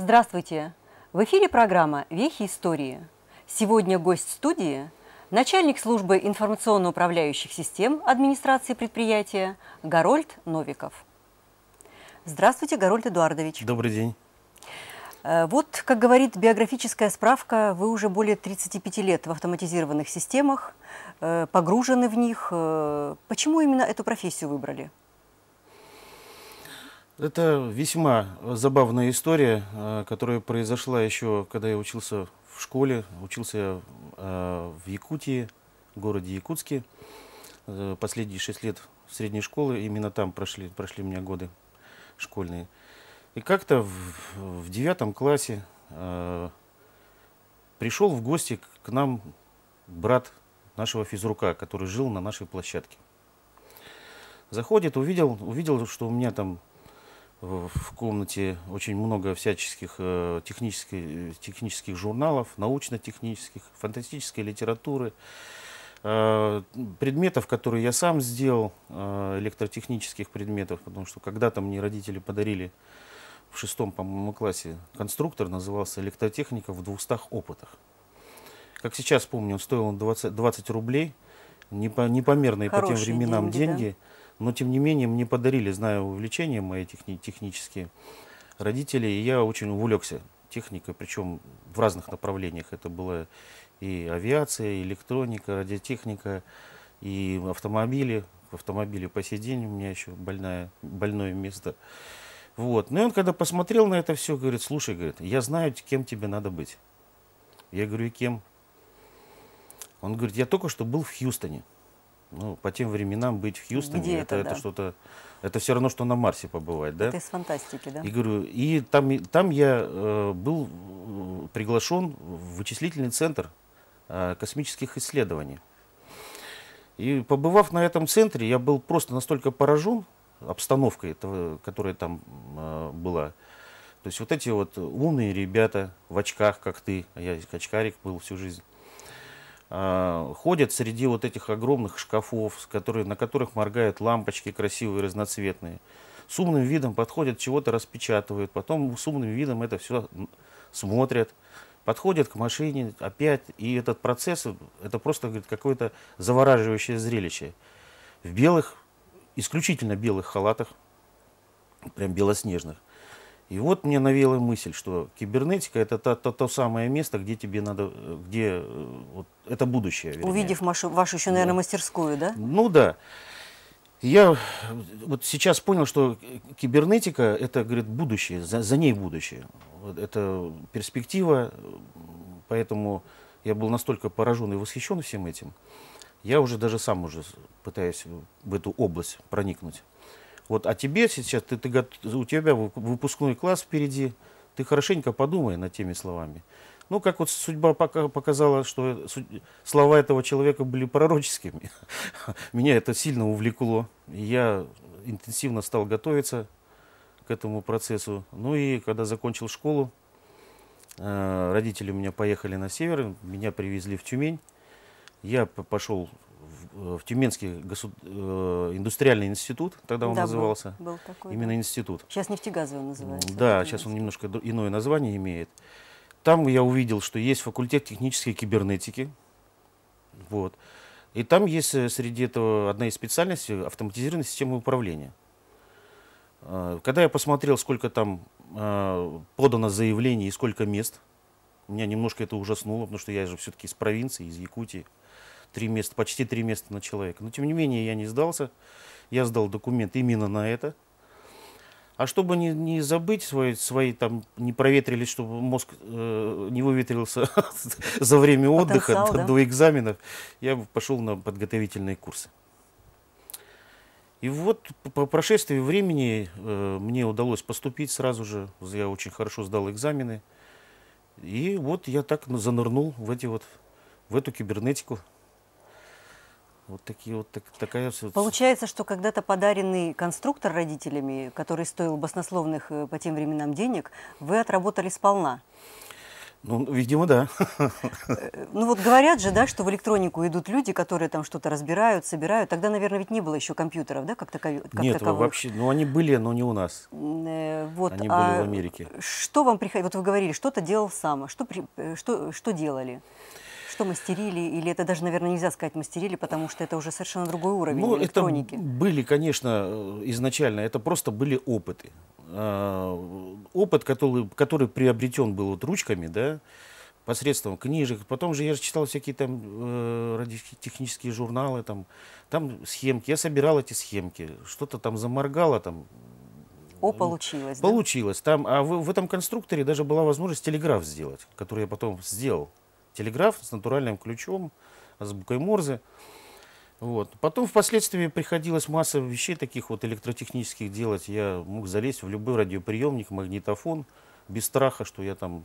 Здравствуйте! В эфире программа «Вехи истории». Сегодня гость студии – начальник службы информационно-управляющих систем администрации предприятия Горольд Новиков. Здравствуйте, Горольд Эдуардович. Добрый день. Э, вот, как говорит биографическая справка, вы уже более 35 лет в автоматизированных системах, э, погружены в них. Э, почему именно эту профессию выбрали? – это весьма забавная история, э, которая произошла еще, когда я учился в школе. Учился э, в Якутии, в городе Якутске. Э, последние шесть лет средней школы именно там прошли, прошли у меня годы школьные. И как-то в, в девятом классе э, пришел в гости к нам брат нашего физрука, который жил на нашей площадке. Заходит, увидел, увидел, что у меня там в комнате очень много всяческих э, технических, э, технических журналов, научно-технических, фантастической литературы, э, предметов, которые я сам сделал, электротехнических предметов, потому что когда-то мне родители подарили в шестом, по-моему, классе конструктор, назывался «Электротехника в 200 опытах». Как сейчас помню, он стоил 20, 20 рублей, непомерные Хорошие по тем временам деньги. деньги. Да? Но, тем не менее, мне подарили, знаю, увлечения мои техни технические родители, и я очень увлекся техникой, причем в разных направлениях. Это было и авиация, и электроника, радиотехника, и автомобили. В автомобиле по сей день у меня еще больное, больное место. Вот. Ну и он когда посмотрел на это все, говорит, слушай, говорит, я знаю, кем тебе надо быть. Я говорю, и кем? Он говорит, я только что был в Хьюстоне. Ну, по тем временам быть в Хьюстоне, Где это, это, да. это что-то... Это все равно, что на Марсе побывать, да? Это из фантастики, да? И говорю, и там, там я э, был э, приглашен в вычислительный центр э, космических исследований. И побывав на этом центре, я был просто настолько поражен обстановкой, этого, которая там э, была. То есть вот эти вот умные ребята в очках, как ты, а я очкарик был всю жизнь. А, ходят среди вот этих огромных шкафов, которые, на которых моргают лампочки красивые, разноцветные. С умным видом подходят, чего-то распечатывают, потом с умным видом это все смотрят, подходят к машине опять, и этот процесс, это просто какое-то завораживающее зрелище. В белых, исключительно белых халатах, прям белоснежных, и вот мне навела мысль, что кибернетика это то, то, то самое место, где тебе надо, э, где э, вот, это будущее. Вернее. Увидев вашу, вашу еще, наверное, да. мастерскую, да? Ну да. Я вот сейчас понял, что кибернетика это, говорит, будущее, за, за ней будущее. Вот это перспектива, поэтому я был настолько поражен и восхищен всем этим. Я уже даже сам уже пытаюсь в эту область проникнуть. Вот, а тебе сейчас, ты, ты, у тебя выпускной класс впереди, ты хорошенько подумай над теми словами. Ну, как вот судьба показала, что слова этого человека были пророческими. Меня это сильно увлекло. Я интенсивно стал готовиться к этому процессу. Ну и когда закончил школу, э, родители у меня поехали на север, меня привезли в Тюмень. Я пошел Э, в Тюменский госу... Э, индустриальный институт, тогда он да, назывался. Был, был такой, Именно да. институт. Сейчас нефтегазовый называется. Да, сейчас он немножко иное название имеет. Там я увидел, что есть факультет технической кибернетики. Вот. И там есть э, среди этого одна из специальностей автоматизированная система управления. Когда я посмотрел, сколько там подано заявлений и сколько мест, меня немножко это ужаснуло, потому что я же все-таки из провинции, из Якутии три места, почти три места на человека. Но тем не менее я не сдался, я сдал документ именно на это. А чтобы не, не забыть свои, свои там, не проветрились, чтобы мозг э, не выветрился за время отдыха до, да? до экзаменов, я пошел на подготовительные курсы. И вот по прошествии времени э, мне удалось поступить сразу же. Я очень хорошо сдал экзамены. И вот я так занырнул в, эти вот, в эту кибернетику. Вот такие вот так, такая вот. Получается, что когда-то подаренный конструктор родителями, который стоил баснословных э, по тем временам денег, вы отработали сполна. Ну, видимо, да. Э, ну вот говорят же, да, что в электронику идут люди, которые там что-то разбирают, собирают. Тогда, наверное, ведь не было еще компьютеров, да, как, таков... как Нет, таковых? вообще, ну они были, но не у нас. Э, вот, они а были в Америке. Что вам приходилось, вот вы говорили, что-то делал сам, что, что, что делали? что мастерили, или это даже, наверное, нельзя сказать мастерили, потому что это уже совершенно другой уровень ну, электроники? Это были, конечно, э, изначально, это просто были опыты. А, опыт, который, который приобретен был вот ручками, да, посредством книжек. Потом же я же читал всякие там э, радиотехнические журналы, там, там схемки. Я собирал эти схемки, что-то там заморгало, там. О, получилось. Получилось. Да? Там, а в, в этом конструкторе даже была возможность телеграф сделать, который я потом сделал телеграф с натуральным ключом, с буквой Морзе. Вот. Потом впоследствии приходилось масса вещей таких вот электротехнических делать. Я мог залезть в любой радиоприемник, магнитофон, без страха, что я там...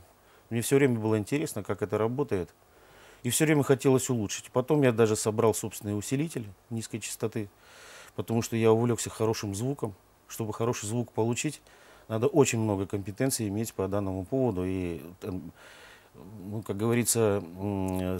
Мне все время было интересно, как это работает. И все время хотелось улучшить. Потом я даже собрал собственный усилитель низкой частоты, потому что я увлекся хорошим звуком. Чтобы хороший звук получить, надо очень много компетенций иметь по данному поводу. И эм, ну, как говорится,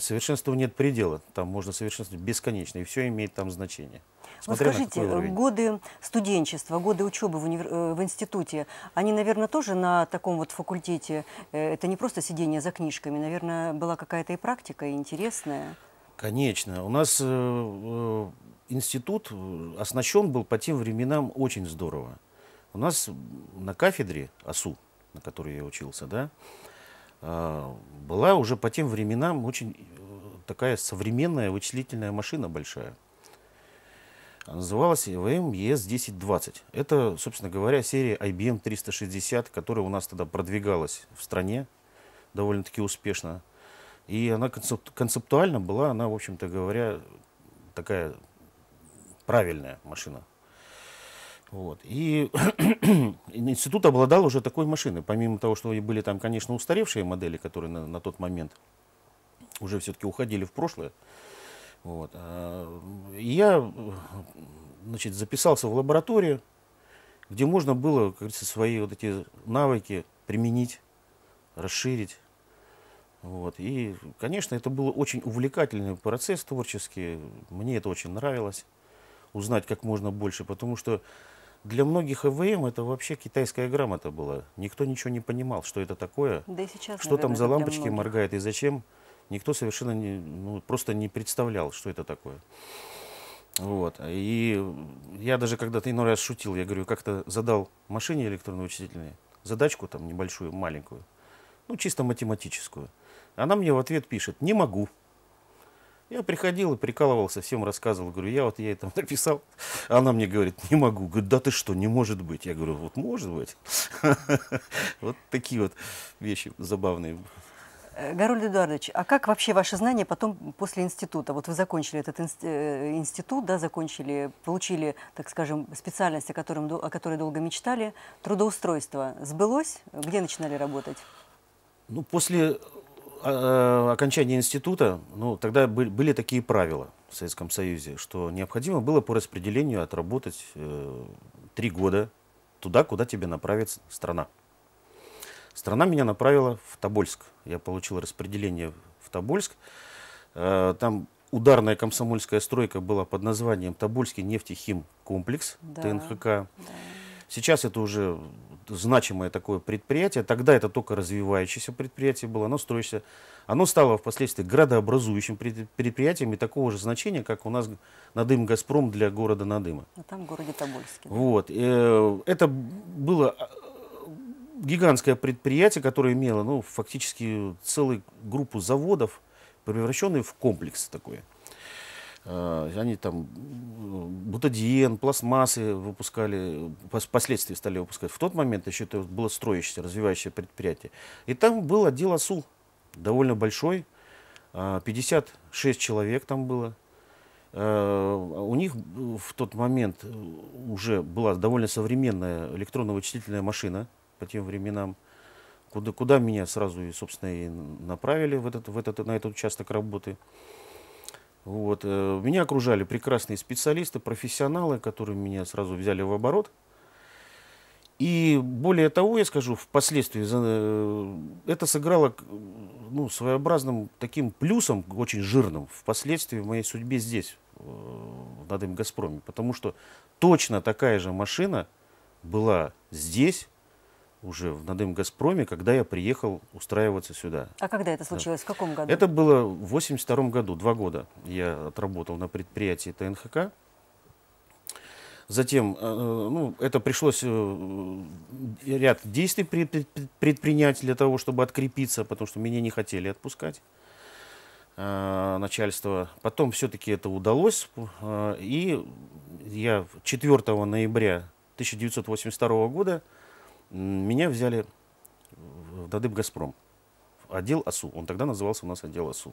совершенству нет предела. Там можно совершенствовать бесконечно, и все имеет там значение. Смотря вот скажите, э, годы студенчества, годы учебы в, универ... Э, в институте, они, наверное, тоже на таком вот факультете, э, это не просто сидение за книжками, наверное, была какая-то и практика интересная? Конечно. У нас институт оснащен был по тем временам очень здорово. У нас на кафедре АСУ, на которой я учился, да, а, была уже по тем временам очень э, такая современная вычислительная машина большая. называлась IBM ES1020. Это, собственно говоря, серия IBM 360, которая у нас тогда продвигалась в стране довольно-таки успешно. И она концептуально была, она, в общем-то говоря, такая правильная машина. Вот. И институт обладал уже такой машиной. Помимо того, что были там, конечно, устаревшие модели, которые на, на тот момент уже все-таки уходили в прошлое. Вот. А, я значит, записался в лабораторию, где можно было, как говорится, свои вот эти навыки применить, расширить. Вот. И, конечно, это был очень увлекательный процесс творческий. Мне это очень нравилось, узнать как можно больше, потому что для многих ЭВМ это вообще китайская грамота была. Никто ничего не понимал, что это такое, да и сейчас, что наверное, там за лампочки моргает и зачем. Никто совершенно не, ну, просто не представлял, что это такое. Вот. И я даже когда-то иной раз шутил, я говорю, как-то задал машине электронно-вычислительной задачку там небольшую, маленькую, ну чисто математическую. Она мне в ответ пишет, не могу. Я приходил и прикалывался, всем рассказывал. Говорю, я вот ей там написал. Она мне говорит, не могу. Говорит, да ты что, не может быть. Я говорю, вот может быть. Вот такие вот вещи забавные. Э, Гарольд Эдуардович, а как вообще ваши знания потом после института? Вот вы закончили этот э, институт, да, закончили, получили, так скажем, специальность, о, котором, о которой долго мечтали. Трудоустройство сбылось? Где начинали работать? Ну, после э, окончания института, ну, тогда были, были такие правила в Советском Союзе, что необходимо было по распределению отработать э, три года туда, куда тебе направит страна. Страна меня направила в Тобольск. Я получил распределение в Тобольск. Э, там ударная комсомольская стройка была под названием Тобольский нефтехим комплекс да, ТНХК. Да. Сейчас это уже значимое такое предприятие. Тогда это только развивающееся предприятие было, оно строится. Оно стало впоследствии градообразующим предприятием и такого же значения, как у нас Надым Газпром для города Надыма. А там в городе Тобольске. Да? Вот. Э, это было э, гигантское предприятие, которое имело ну, фактически целую группу заводов, превращенные в комплекс такой. А, они там э, бутадиен, пластмассы выпускали, впоследствии стали выпускать. В тот момент еще это было строящееся, развивающее предприятие. И там был отдел ОСУЛ, довольно большой, 56 а, человек там было. А, у них в тот момент уже была довольно современная электронно-вычислительная машина по тем временам, куда, куда меня сразу и, собственно, и направили в этот, в этот, на этот участок работы. Вот. Э, меня окружали прекрасные специалисты, профессионалы, которые меня сразу взяли в оборот. И более того, я скажу, впоследствии э, это сыграло ну, своеобразным таким плюсом, очень жирным, впоследствии в моей судьбе здесь, на э, Надым Газпроме. Потому что точно такая же машина была здесь, уже в Надым Газпроме, когда я приехал устраиваться сюда. А когда это случилось? Да. В каком году? Это было в 82 году, два года я отработал на предприятии ТНХК. Затем, э, ну, это пришлось э, ряд действий предпринять для того, чтобы открепиться, потому что меня не хотели отпускать э, начальство. Потом все-таки это удалось, и я 4 ноября 1982 года меня взяли в Дадыб Газпром, отдел АСУ. Он тогда назывался у нас отдел АСУ.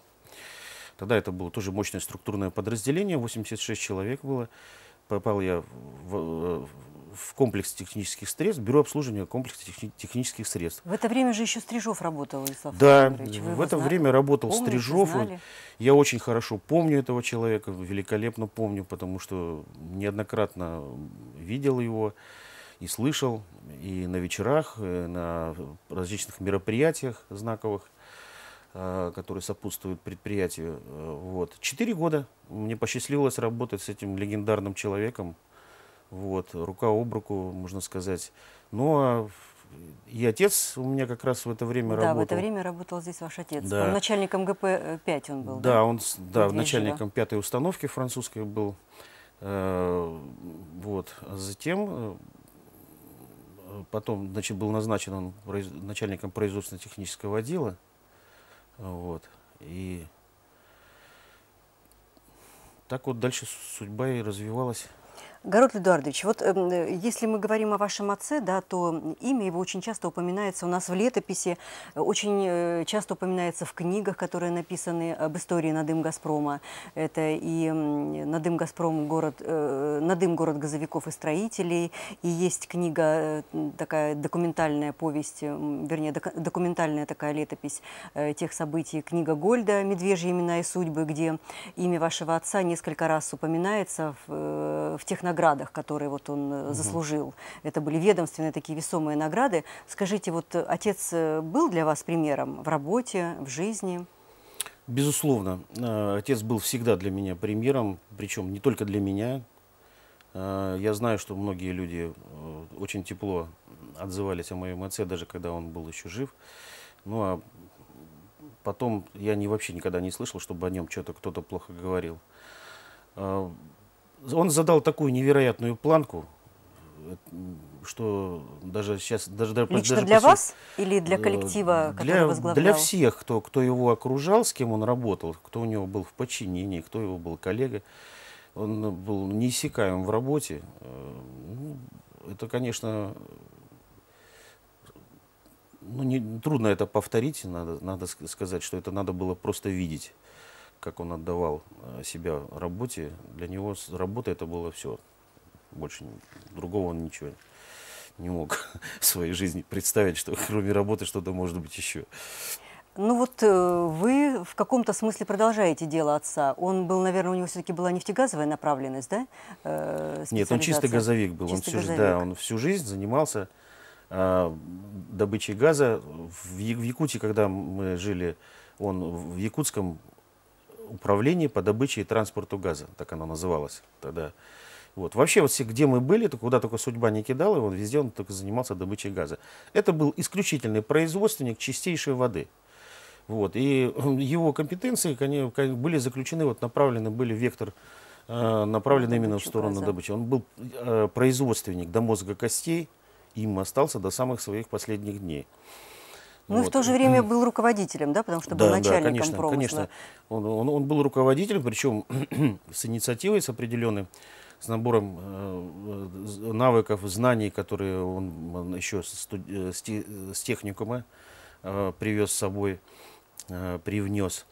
Тогда это было тоже мощное структурное подразделение, 86 человек было. Попал я в, в комплекс технических средств, бюро обслуживания комплекса техни технических средств. В это время же еще Стрижов работал, Владислав Да, Вы в это знали? время работал Помните, Стрижов. Знали? Я очень хорошо помню этого человека, великолепно помню, потому что неоднократно видел его и слышал, и на вечерах, и э, на различных мероприятиях знаковых, э, которые сопутствуют предприятию. Э, вот. Четыре года мне посчастливилось работать с этим легендарным человеком. Вот. Рука об руку, можно сказать. Ну, а и отец у меня как раз в это время да, работал. Да, в это время работал здесь ваш отец. Да. Он начальником ГП-5 он был, да? Да, он да, начальником пятой установки французской был. Вот. А затем потом значит, был назначен он начальником производственно-технического отдела. Вот. И так вот дальше судьба и развивалась. Город Эдуардович, вот эм, э, если мы говорим о вашем отце, да, то имя его очень часто упоминается у нас в летописи, очень э, часто упоминается в книгах, которые написаны об истории Надым Газпрома. Это и э, Надым Газпром город, э, Надым город газовиков и строителей, и есть книга, э, такая документальная повесть, э, вернее, док документальная такая летопись э, тех событий, книга Гольда «Медвежьи имена и судьбы», где имя вашего отца несколько раз упоминается в, э, в тех наградах, которые вот он э, заслужил. Это были ведомственные такие весомые награды. Скажите, вот э, отец э, был для вас примером в работе, в жизни? Безусловно. Отец был всегда для меня примером, причем не только для меня. Я знаю, что многие люди очень тепло отзывались о моем отце, даже когда он был еще жив. Ну а потом я не, вообще никогда не слышал, чтобы о нем что-то кто-то плохо говорил он задал такую невероятную планку, что даже сейчас... Даже, даже, Лично даже для сути, вас или для э, коллектива, для, возглавлял? Для всех, кто, кто его окружал, с кем он работал, кто у него был в подчинении, кто его был коллега, Он был неиссякаем в работе. Э, ну, это, конечно, ну, не, трудно это повторить. Надо, надо сказать, что это надо было просто видеть как он отдавал э, себя работе, для него работа это было все. Больше другого он ничего не мог в своей жизни представить, что кроме работы что-то может быть еще. Ну вот э, вы в каком-то смысле продолжаете дело отца. Он был, наверное, у него все-таки была нефтегазовая направленность, да? Э, Нет, он чисто газовик был. Чисто он, всю, газовик. Да, он всю жизнь занимался добычей газа. в Якутии, когда мы жили, он в Якутском управление по добыче и транспорту газа, так оно называлось тогда. Вот. Вообще, вот все, где мы были, то куда только судьба не кидала, он везде он только занимался добычей газа. Это был исключительный производственник чистейшей воды. Вот. И э, его компетенции они были заключены, вот направлены были вектор э, направлены именно в сторону газа. добычи. Он был э, производственник до мозга костей, им остался до самых своих последних дней. Ну вот. и в то же время был руководителем, да, потому что да, был начальником да, конечно, промысла. конечно. Он, он, он был руководителем, причем с инициативой, с определенным, с набором э, навыков, знаний, которые он, еще э, с, э, с, техникума э, привез с собой, э, привнес.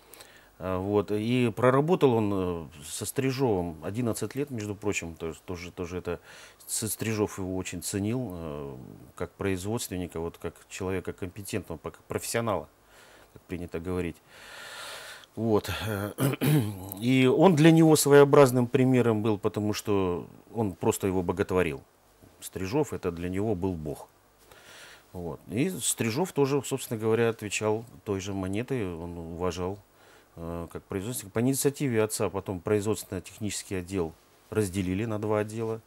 А, вот. И проработал он э, со Стрижовым 11 лет, между прочим, то есть тоже, тоже это Стрижов его очень ценил э, как производственника, вот как человека компетентного, как профессионала, как принято говорить. Вот. И он для него своеобразным примером был, потому что он просто его боготворил. Стрижов это для него был бог. Вот. И Стрижов тоже, собственно говоря, отвечал той же монетой, он уважал Э, как производственник. По инициативе отца потом производственно-технический отдел разделили на два отдела.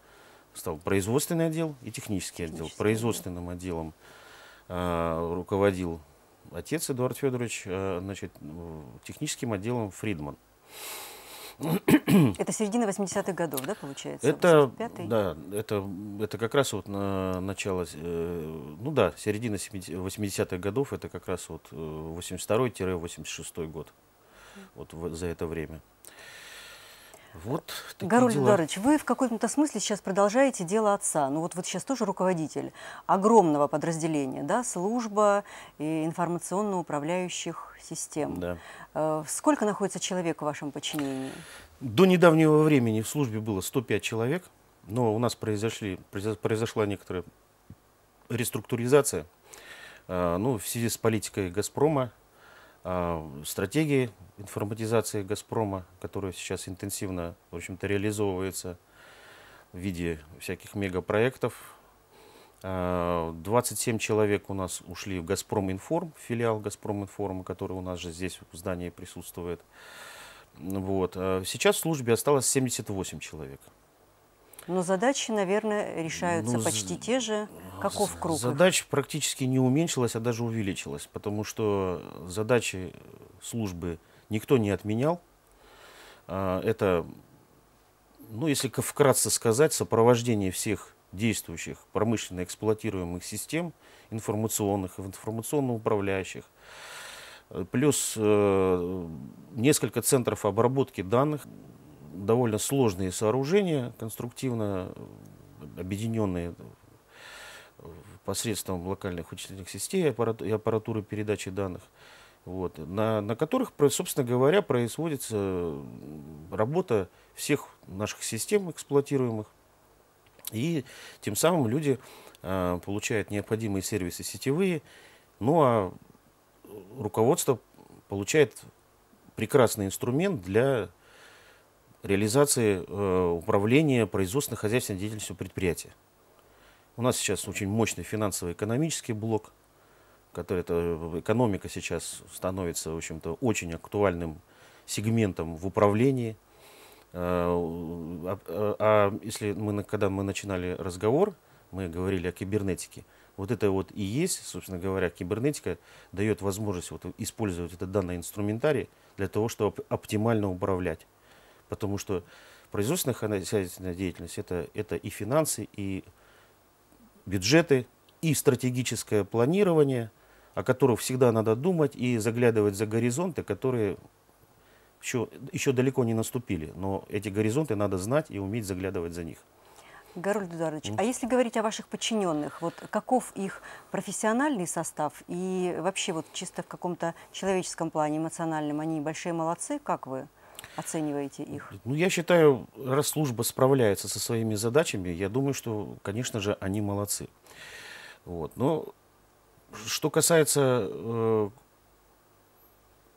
Стал производственный отдел и технический, отдел. Производственным отделом э, руководил отец Эдуард Федорович, э, значит, э, техническим отделом Фридман. Это середина 80-х годов, да, получается? Это, да, это, это как раз вот на начало, э, ну да, середина 70, 80-х годов, это как раз вот 82-86 э, год вот в, за это время. Вот Гарольд Дарович, вы в каком-то смысле сейчас продолжаете дело отца. Ну вот вы сейчас тоже руководитель огромного подразделения, да, служба и информационно-управляющих систем. Да. Э, сколько находится человек в вашем подчинении? До недавнего времени в службе было 105 человек, но у нас произошли, произошла некоторая реструктуризация. Э, ну, в связи с политикой «Газпрома», а, стратегии информатизации «Газпрома», которая сейчас интенсивно, в общем-то, реализовывается в виде всяких мегапроектов. 27 а, человек у нас ушли в «Газпром Информ», филиал «Газпром Информа», который у нас же здесь в здании присутствует. Вот. А, сейчас в службе осталось 78 человек. Но задачи, наверное, решаются ну, почти те же. Каков круг? Задач практически не уменьшилась, а даже увеличилась, потому что задачи службы никто не отменял. А, это, ну, если вкратце сказать, сопровождение всех действующих промышленно эксплуатируемых систем информационных, и информационно-управляющих, э, плюс э, несколько центров обработки данных довольно сложные сооружения, конструктивно э, объединенные э, посредством локальных вычислительных систем и аппаратуры передачи данных, вот, на, на которых, собственно говоря, производится работа всех наших систем эксплуатируемых. И тем самым люди э, получают необходимые сервисы сетевые, ну а э, руководство получает прекрасный инструмент для реализации э, управления производственной хозяйственной деятельностью предприятия. У нас сейчас очень мощный финансово-экономический блок, который это, э, экономика сейчас становится, в общем-то, очень актуальным сегментом в управлении. Э, а, а, а если мы, когда мы начинали разговор, мы говорили о кибернетике. Вот это вот и есть, собственно говоря, кибернетика дает возможность вот использовать этот данный инструментарий для того, чтобы оптимально управлять. Потому что производственная хозяйственная деятельность это, это и финансы, и бюджеты, и стратегическое планирование, о котором всегда надо думать и заглядывать за горизонты, которые еще, еще далеко не наступили. Но эти горизонты надо знать и уметь заглядывать за них. Гарольд Дударович, mm. а если говорить о ваших подчиненных, вот каков их профессиональный состав и вообще вот чисто в каком-то человеческом плане, эмоциональном, они большие молодцы, как вы? оцениваете их? Ну, я считаю, раз служба справляется со своими задачами, я думаю, что, конечно же, они молодцы. Вот. Но что касается э,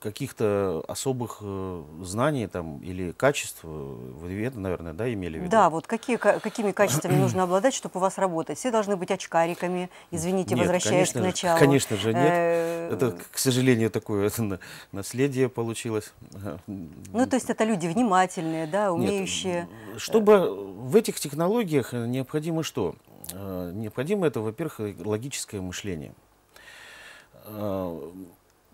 каких-то особых э, знаний там, или качеств, э, вы это, наверное, да, имели в виду? Да, вот какие, какими качествами нужно обладать, чтобы у вас работать? Все должны быть очкариками, извините, нет, возвращаясь конечно, к началу. Конечно же, нет. Э, это, к сожалению, такое это наследие получилось. Ну, то есть это люди внимательные, да, умеющие... Нет, чтобы в этих технологиях необходимо что? Необходимо это, во-первых, логическое мышление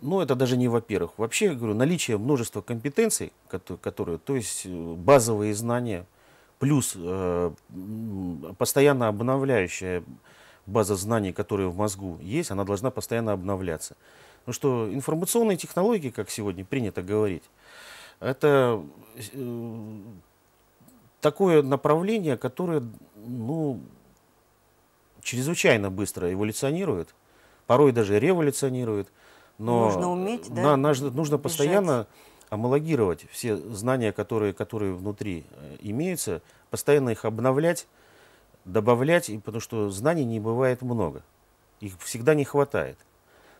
ну, это даже не во-первых. Вообще, я говорю, наличие множества компетенций, которые, то есть э, базовые знания, плюс э, постоянно обновляющая база знаний, которая в мозгу есть, она должна постоянно обновляться. Потому ну что информационные технологии, как сегодня принято говорить, это э, такое направление, которое ну, чрезвычайно быстро эволюционирует, порой даже революционирует – но нужно уметь, да? На, нужно, нужно постоянно амалогировать все знания, которые, которые внутри э, имеются, постоянно их обновлять, добавлять, потому что знаний не бывает много. Их всегда не хватает.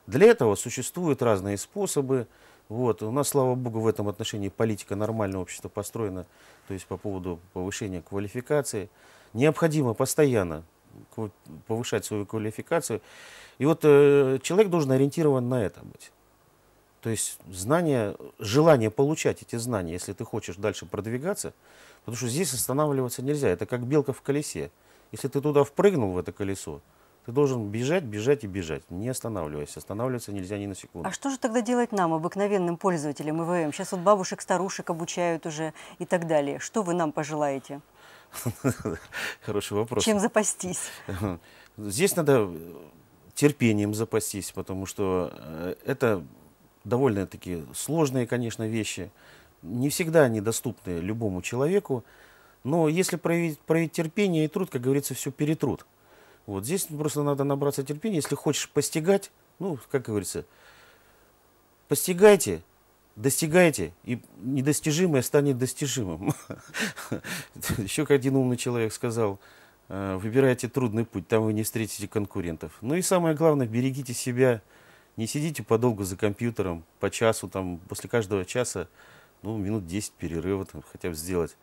Для этого существуют разные способы. Вот. У нас, слава богу, в этом отношении политика нормального общества построена, то есть по поводу повышения квалификации. Необходимо постоянно повышать свою квалификацию. И вот э, человек должен ориентирован на это быть. То есть знание, желание получать эти знания, если ты хочешь дальше продвигаться, потому что здесь останавливаться нельзя. Это как белка в колесе. Если ты туда впрыгнул, в это колесо, ты должен бежать, бежать и бежать, не останавливаясь. Останавливаться нельзя ни на секунду. А что же тогда делать нам, обыкновенным пользователям ИВМ? Сейчас вот бабушек, старушек обучают уже и так далее. Что вы нам пожелаете? Хороший вопрос. Чем запастись? Здесь надо терпением запастись, потому что э, это довольно-таки сложные, конечно, вещи. Не всегда они доступны любому человеку. Но если проявить, проявить терпение и труд, как говорится, все перетрут. Вот здесь просто надо набраться терпения. Если хочешь постигать, ну, как говорится, постигайте, достигайте, и недостижимое станет достижимым. Еще один умный человек сказал – Э, выбирайте трудный путь, там вы не встретите конкурентов. Ну и самое главное, берегите себя, не сидите подолгу за компьютером, по часу, там, после каждого часа, ну, минут 10 перерыва там, хотя бы сделать,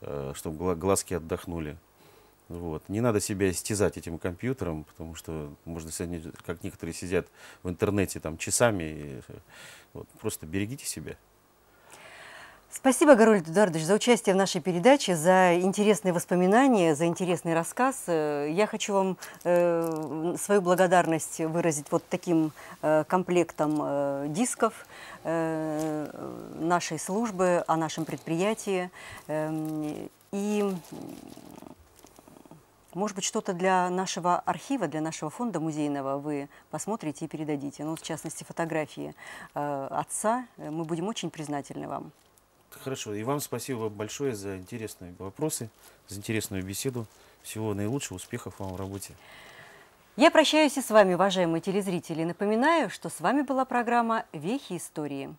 э, чтобы глазки отдохнули. Вот. Не надо себя истязать этим компьютером, потому что можно сегодня, как некоторые сидят в интернете там часами. И, э, вот, просто берегите себя. Спасибо, Гароль Дудардович, за участие в нашей передаче, за интересные воспоминания, за интересный рассказ. Э, я хочу вам э, свою благодарность выразить вот таким э, комплектом дисков нашей службы, о нашем предприятии. Эм, и, может быть, что-то для нашего архива, для нашего фонда музейного вы посмотрите и передадите. Ну, в частности, фотографии отца. Мы будем очень признательны вам. Хорошо, и вам спасибо большое за интересные вопросы, за интересную беседу. Всего наилучшего, успехов вам в работе. Я прощаюсь и с вами, уважаемые телезрители. Напоминаю, что с вами была программа «Вехи истории».